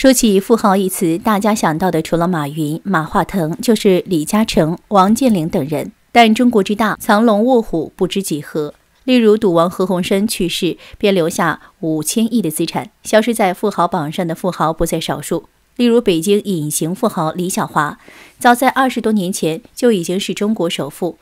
说起富豪一词，大家想到的除了马云、马化腾，就是李嘉诚、王健林等人。但中国之大，藏龙卧虎不知几何。例如，赌王何鸿燊去世，便留下五千亿的资产，消失在富豪榜上的富豪不在少数。例如，北京隐形富豪李小华，早在二十多年前就已经是中国首富，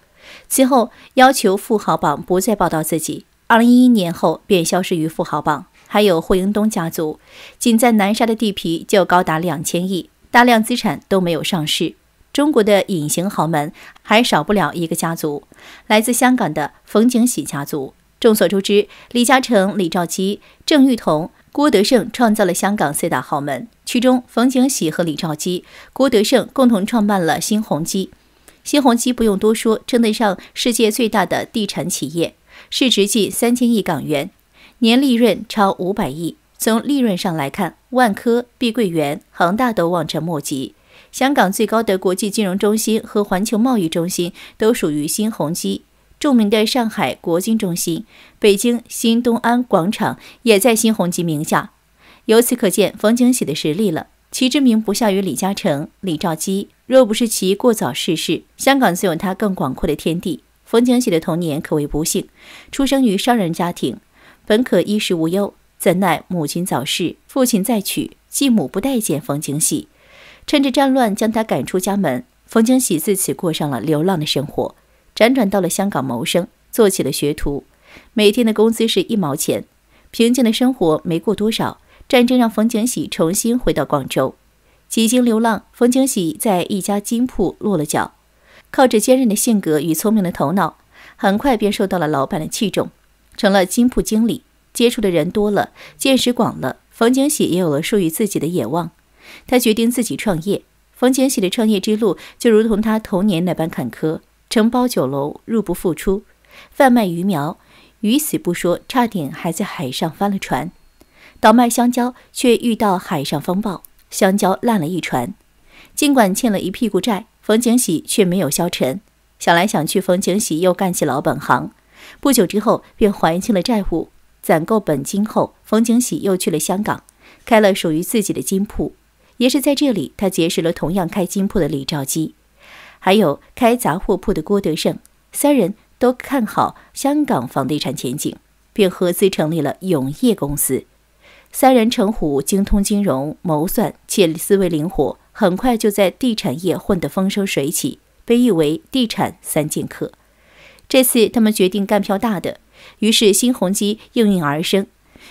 此后要求富豪榜不再报道自己，二零一一年后便消失于富豪榜。还有霍英东家族，仅在南沙的地皮就高达两千亿，大量资产都没有上市。中国的隐形豪门还少不了一个家族，来自香港的冯景喜家族。众所周知，李嘉诚、李兆基、郑裕彤、郭德胜创造了香港四大豪门，其中冯景喜和李兆基、郭德胜共同创办了新鸿基。新鸿基不用多说，称得上世界最大的地产企业，市值近三千亿港元。年利润超五百亿。从利润上来看，万科、碧桂园、恒大都望尘莫及。香港最高的国际金融中心和环球贸易中心都属于新鸿基。著名的上海国金中心、北京新东安广场也在新鸿基名下。由此可见，冯景喜的实力了。其之名不下于李嘉诚、李兆基。若不是其过早逝世，香港自有他更广阔的天地。冯景喜的童年可谓不幸，出生于商人家庭。本可衣食无忧，怎奈母亲早逝，父亲再娶，继母不待见冯景喜，趁着战乱将他赶出家门。冯景喜自此过上了流浪的生活，辗转到了香港谋生，做起了学徒，每天的工资是一毛钱。平静的生活没过多少，战争让冯景喜重新回到广州。几经流浪，冯景喜在一家金铺落了脚，靠着坚韧的性格与聪明的头脑，很快便受到了老板的器重。成了金铺经理，接触的人多了，见识广了，冯景喜也有了属于自己的野望。他决定自己创业。冯景喜的创业之路就如同他童年那般坎坷：承包酒楼入不敷出，贩卖鱼苗鱼死不说，差点还在海上翻了船；倒卖香蕉却遇到海上风暴，香蕉烂了一船。尽管欠了一屁股债，冯景喜却没有消沉。想来想去，冯景喜又干起老本行。不久之后，便还清了债务，攒够本金后，冯景喜又去了香港，开了属于自己的金铺。也是在这里，他结识了同样开金铺的李兆基，还有开杂货铺的郭德胜，三人都看好香港房地产前景，便合资成立了永业公司。三人成虎，精通金融谋算且思维灵活，很快就在地产业混得风生水起，被誉为“地产三剑客”。这次他们决定干票大的，于是新鸿基应运而生。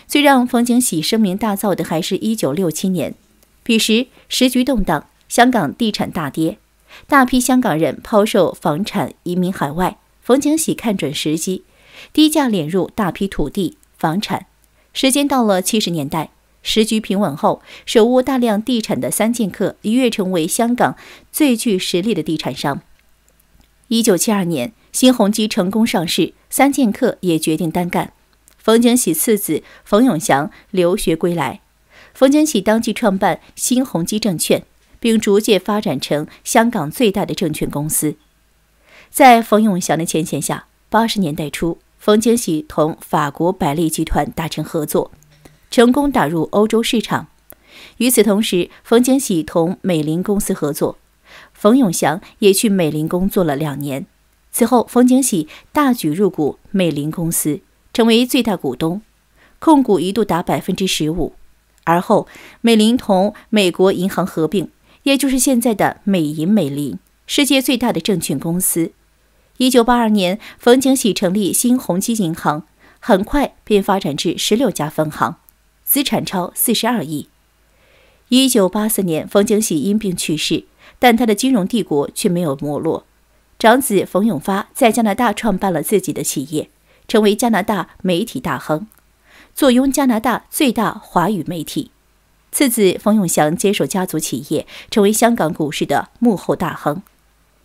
最让冯景禧声名大噪的，还是一九六七年，彼时时局动荡，香港地产大跌，大批香港人抛售房产移民海外。冯景禧看准时机，低价敛入大批土地房产。时间到了七十年代，时局平稳后，手握大量地产的三剑客一跃成为香港最具实力的地产商。一九七二年，新鸿基成功上市，三剑客也决定单干。冯景喜次子冯永祥留学归来，冯景喜当即创办新鸿基证券，并逐渐发展成香港最大的证券公司。在冯永祥的牵线下，八十年代初，冯景喜同法国百利集团达成合作，成功打入欧洲市场。与此同时，冯景喜同美林公司合作。冯永祥也去美林工作了两年，此后冯景喜大举入股美林公司，成为最大股东，控股一度达百分之十五。而后美林同美国银行合并，也就是现在的美银美林，世界最大的证券公司。一九八二年，冯景喜成立新鸿基银行，很快便发展至十六家分行，资产超四十二亿。一九八四年，冯景喜因病去世。但他的金融帝国却没有没落。长子冯永发在加拿大创办了自己的企业，成为加拿大媒体大亨，坐拥加拿大最大华语媒体。次子冯永祥接手家族企业，成为香港股市的幕后大亨。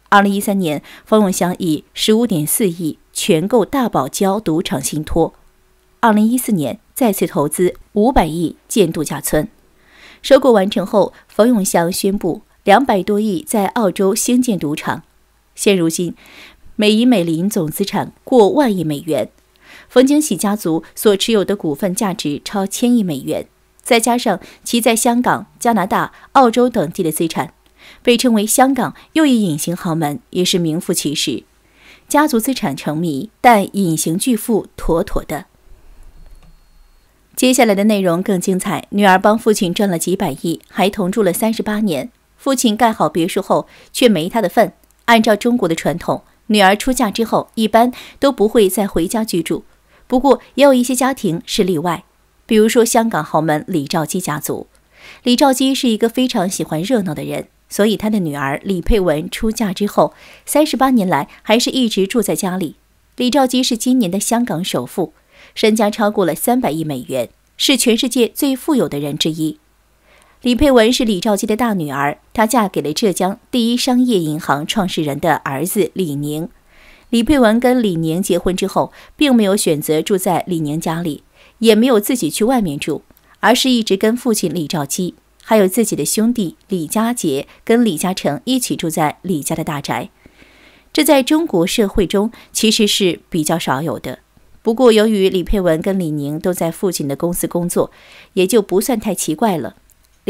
二零一三年，冯永祥以十五点四亿全购大宝礁赌场信托。二零一四年，再次投资五百亿建度假村。收购完成后，冯永祥宣布。两百多亿在澳洲兴建赌场，现如今，美银美林总资产过万亿美元，冯景喜家族所持有的股份价值超千亿美元，再加上其在香港、加拿大、澳洲等地的资产，被称为香港又一隐形豪门，也是名副其实。家族资产成谜，但隐形巨富妥妥的。接下来的内容更精彩，女儿帮父亲赚了几百亿，还同住了三十八年。父亲盖好别墅后，却没他的份。按照中国的传统，女儿出嫁之后一般都不会再回家居住。不过，也有一些家庭是例外，比如说香港豪门李兆基家族。李兆基是一个非常喜欢热闹的人，所以他的女儿李佩文出嫁之后，三十八年来还是一直住在家里。李兆基是今年的香港首富，身家超过了三百亿美元，是全世界最富有的人之一。李佩文是李兆基的大女儿，她嫁给了浙江第一商业银行创始人的儿子李宁。李佩文跟李宁结婚之后，并没有选择住在李宁家里，也没有自己去外面住，而是一直跟父亲李兆基，还有自己的兄弟李佳杰跟李嘉诚一起住在李家的大宅。这在中国社会中其实是比较少有的。不过，由于李佩文跟李宁都在父亲的公司工作，也就不算太奇怪了。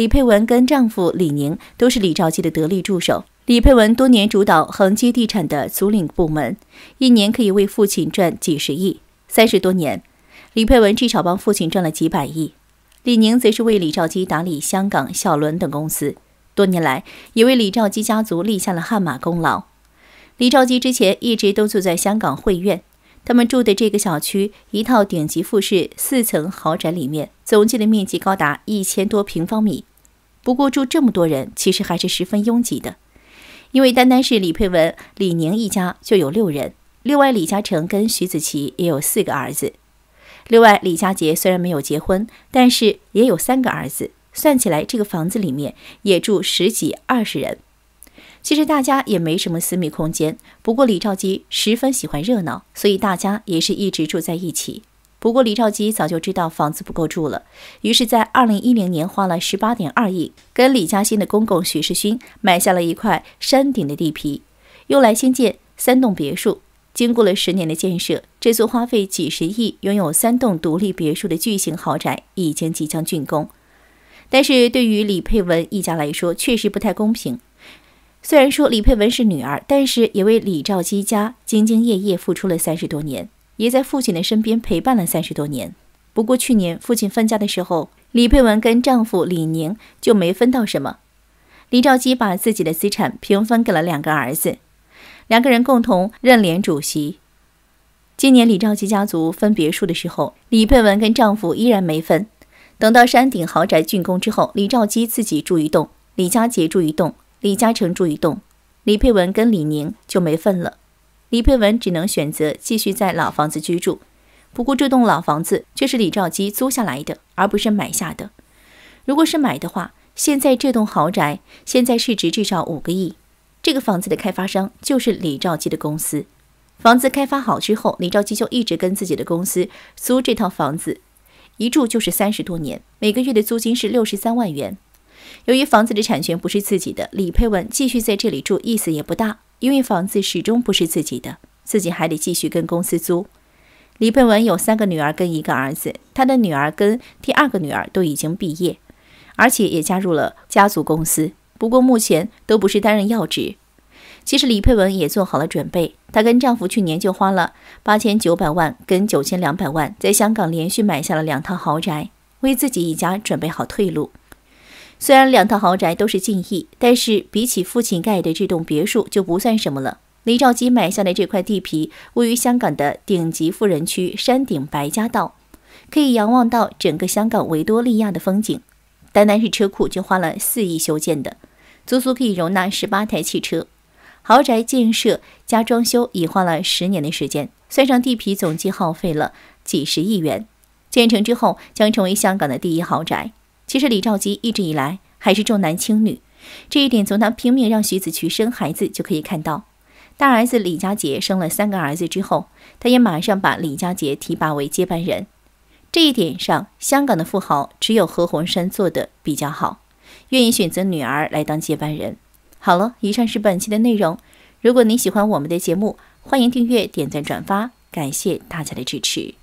李佩文跟丈夫李宁都是李兆基的得力助手。李佩文多年主导恒基地产的租赁部门，一年可以为父亲赚几十亿。三十多年，李佩文至少帮父亲赚了几百亿。李宁则是为李兆基打理香港小轮等公司，多年来也为李兆基家族立下了汗马功劳。李兆基之前一直都住在香港汇苑，他们住的这个小区一套顶级复式四层豪宅里面，总计的面积高达一千多平方米。不过住这么多人，其实还是十分拥挤的，因为单单是李佩文、李宁一家就有六人，另外李嘉诚跟徐子淇也有四个儿子，另外李佳杰虽然没有结婚，但是也有三个儿子，算起来这个房子里面也住十几二十人。其实大家也没什么私密空间，不过李兆基十分喜欢热闹，所以大家也是一直住在一起。不过，李兆基早就知道房子不够住了，于是，在二零一零年花了十八点二亿，跟李嘉欣的公公许世勋买下了一块山顶的地皮，用来新建三栋别墅。经过了十年的建设，这座花费几十亿、拥有三栋独立别墅的巨型豪宅已经即将竣工。但是，对于李佩文一家来说，确实不太公平。虽然说李佩文是女儿，但是也为李兆基家兢兢业业付出了三十多年。也在父亲的身边陪伴了三十多年，不过去年父亲分家的时候，李佩文跟丈夫李宁就没分到什么。李兆基把自己的资产平分给了两个儿子，两个人共同任联主席。今年李兆基家族分别墅的时候，李佩文跟丈夫依然没分。等到山顶豪宅竣工之后，李兆基自己住一栋，李佳杰住一栋，李嘉诚住一栋，李佩文跟李宁就没分了。李佩文只能选择继续在老房子居住，不过这栋老房子却是李兆基租下来的，而不是买下的。如果是买的话，现在这栋豪宅现在市值至少五个亿。这个房子的开发商就是李兆基的公司。房子开发好之后，李兆基就一直跟自己的公司租这套房子，一住就是三十多年，每个月的租金是六十三万元。由于房子的产权不是自己的，李佩文继续在这里住意思也不大，因为房子始终不是自己的，自己还得继续跟公司租。李佩文有三个女儿跟一个儿子，她的女儿跟第二个女儿都已经毕业，而且也加入了家族公司，不过目前都不是担任要职。其实李佩文也做好了准备，她跟丈夫去年就花了八千九百万跟九千两百万，在香港连续买下了两套豪宅，为自己一家准备好退路。虽然两套豪宅都是近亿，但是比起父亲盖的这栋别墅就不算什么了。李兆基买下的这块地皮位于香港的顶级富人区山顶白家道，可以仰望到整个香港维多利亚的风景。单单是车库就花了四亿修建的，足足可以容纳十八台汽车。豪宅建设加装修已花了十年的时间，算上地皮，总计耗费了几十亿元。建成之后将成为香港的第一豪宅。其实李兆基一直以来还是重男轻女，这一点从他拼命让徐子淇生孩子就可以看到。大儿子李家杰生了三个儿子之后，他也马上把李家杰提拔为接班人。这一点上，香港的富豪只有何鸿燊做的比较好，愿意选择女儿来当接班人。好了，以上是本期的内容。如果您喜欢我们的节目，欢迎订阅、点赞、转发，感谢大家的支持。